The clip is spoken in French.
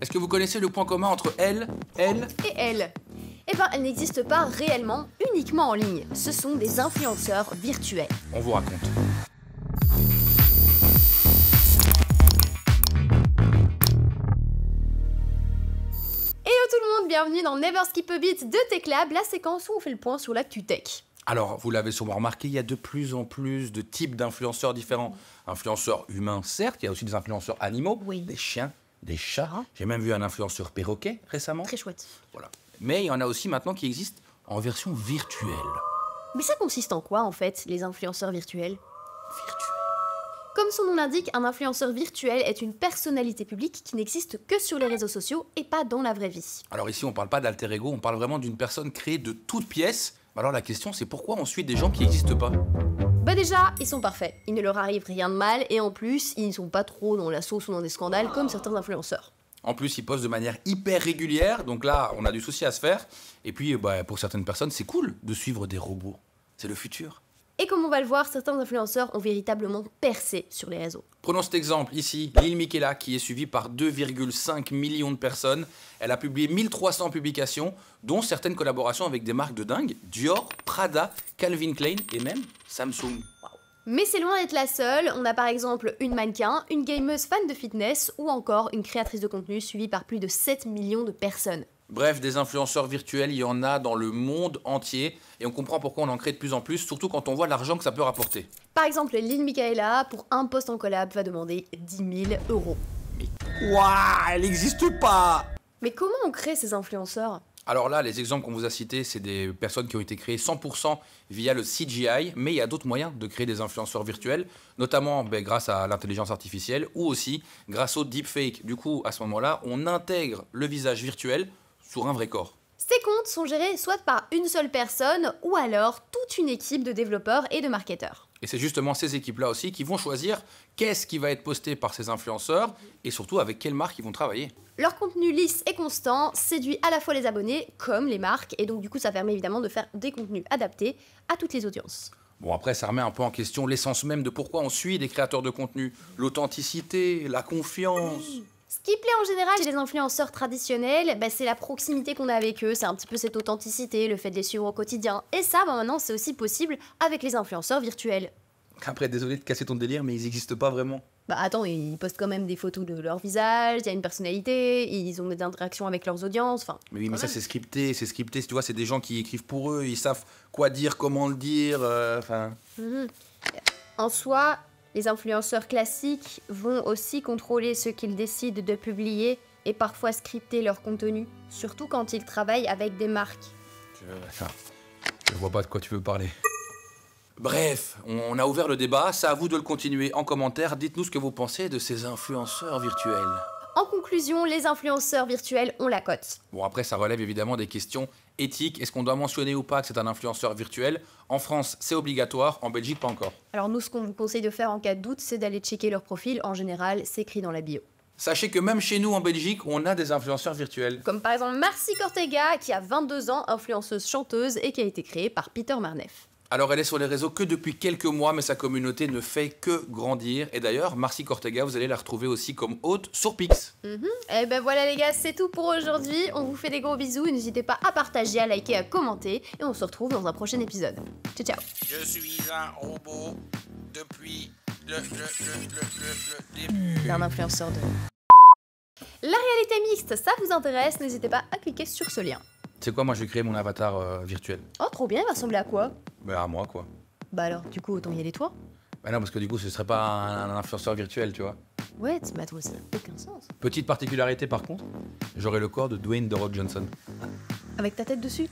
Est-ce que vous connaissez le point commun entre elle, elle et elle Eh ben, elle n'existe pas réellement, uniquement en ligne. Ce sont des influenceurs virtuels. On vous raconte. tout le monde, bienvenue dans Never Skip a Beat de TechLab, la séquence où on fait le point sur l'actu tech. Alors, vous l'avez sûrement remarqué, il y a de plus en plus de types d'influenceurs différents. Influenceurs humains, certes, il y a aussi des influenceurs animaux, oui. des chiens, des chats. Ah. J'ai même vu un influenceur perroquet récemment. Très chouette. Voilà. Mais il y en a aussi maintenant qui existent en version virtuelle. Mais ça consiste en quoi en fait, les influenceurs virtuels Virtuels. Comme son nom l'indique, un influenceur virtuel est une personnalité publique qui n'existe que sur les réseaux sociaux et pas dans la vraie vie. Alors ici, on parle pas d'alter ego, on parle vraiment d'une personne créée de toutes pièces. Alors la question, c'est pourquoi on suit des gens qui n'existent pas déjà, ils sont parfaits. Il ne leur arrive rien de mal et en plus, ils ne sont pas trop dans la sauce ou dans des scandales comme certains influenceurs. En plus, ils postent de manière hyper régulière, donc là, on a du souci à se faire. Et puis, bah, pour certaines personnes, c'est cool de suivre des robots. C'est le futur. Et comme on va le voir, certains influenceurs ont véritablement percé sur les réseaux. Prenons cet exemple ici, Lil Michela qui est suivie par 2,5 millions de personnes. Elle a publié 1300 publications, dont certaines collaborations avec des marques de dingue, Dior, Prada, Calvin Klein et même Samsung. Mais c'est loin d'être la seule, on a par exemple une mannequin, une gameuse fan de fitness ou encore une créatrice de contenu suivie par plus de 7 millions de personnes. Bref, des influenceurs virtuels, il y en a dans le monde entier et on comprend pourquoi on en crée de plus en plus, surtout quand on voit l'argent que ça peut rapporter. Par exemple, Lynn Michaela, pour un poste en collab, va demander 10 000 euros. Mais. Ouah, elle n'existe pas Mais comment on crée ces influenceurs alors là, les exemples qu'on vous a cités, c'est des personnes qui ont été créées 100% via le CGI, mais il y a d'autres moyens de créer des influenceurs virtuels, notamment ben, grâce à l'intelligence artificielle ou aussi grâce au deepfake. Du coup, à ce moment-là, on intègre le visage virtuel sur un vrai corps. Ces comptes sont gérés soit par une seule personne ou alors toute une équipe de développeurs et de marketeurs. Et c'est justement ces équipes-là aussi qui vont choisir qu'est-ce qui va être posté par ces influenceurs et surtout avec quelles marques ils vont travailler. Leur contenu lisse et constant séduit à la fois les abonnés comme les marques et donc du coup ça permet évidemment de faire des contenus adaptés à toutes les audiences. Bon, après, ça remet un peu en question l'essence même de pourquoi on suit des créateurs de contenu. L'authenticité, la confiance. Ce qui plaît en général chez les influenceurs traditionnels, bah, c'est la proximité qu'on a avec eux, c'est un petit peu cette authenticité, le fait de les suivre au quotidien. Et ça, bah, maintenant, c'est aussi possible avec les influenceurs virtuels. Après, désolé de casser ton délire, mais ils n'existent pas vraiment. Bah attends, ils postent quand même des photos de leur visage, il y a une personnalité, ils ont des interactions avec leurs audiences, enfin. Mais oui, mais ça c'est scripté, c'est scripté, tu vois, c'est des gens qui écrivent pour eux, ils savent quoi dire, comment le dire, euh, mhm. En soi, les influenceurs classiques vont aussi contrôler ce qu'ils décident de publier et parfois scripter leur contenu, surtout quand ils travaillent avec des marques. Je, vois pas de quoi tu veux parler. Bref, on a ouvert le débat, c'est à vous de le continuer. En commentaire, dites-nous ce que vous pensez de ces influenceurs virtuels. En conclusion, les influenceurs virtuels ont la cote. Bon, après, ça relève évidemment des questions éthiques. Est-ce qu'on doit mentionner ou pas que c'est un influenceur virtuel En France, c'est obligatoire, en Belgique, pas encore. Alors nous, ce qu'on vous conseille de faire en cas de doute, c'est d'aller checker leur profil. En général, c'est écrit dans la bio. Sachez que même chez nous en Belgique, on a des influenceurs virtuels. Comme par exemple Marcy Cortega, qui a 22 ans, influenceuse chanteuse et qui a été créée par Peter Marneff. Alors elle est sur les réseaux que depuis quelques mois, mais sa communauté ne fait que grandir. Et d'ailleurs, Marcy Cortega, vous allez la retrouver aussi comme hôte sur Pix. Mhm. Et eh ben voilà les gars, c'est tout pour aujourd'hui. On vous fait des gros bisous. N'hésitez pas à partager, à liker, à commenter. Et on se retrouve dans un prochain épisode. Ciao ciao. Je suis un robot depuis le, le, début. Un influenceur de... La réalité mixte, ça vous intéresse N'hésitez pas à cliquer sur ce lien. C'est quoi, moi je vais créer mon avatar euh, virtuel. Oh trop bien, il va ressembler à quoi bah, à moi, quoi. Bah alors, du coup, autant y aller toi Bah non, parce que du coup, ce serait pas un, influenceur virtuel, tu vois. Ouais, mais toi ça n'a aucun sens. Petite particularité, par contre, j'aurais le corps de Dwayne The Rock Johnson. Avec ta tête dessus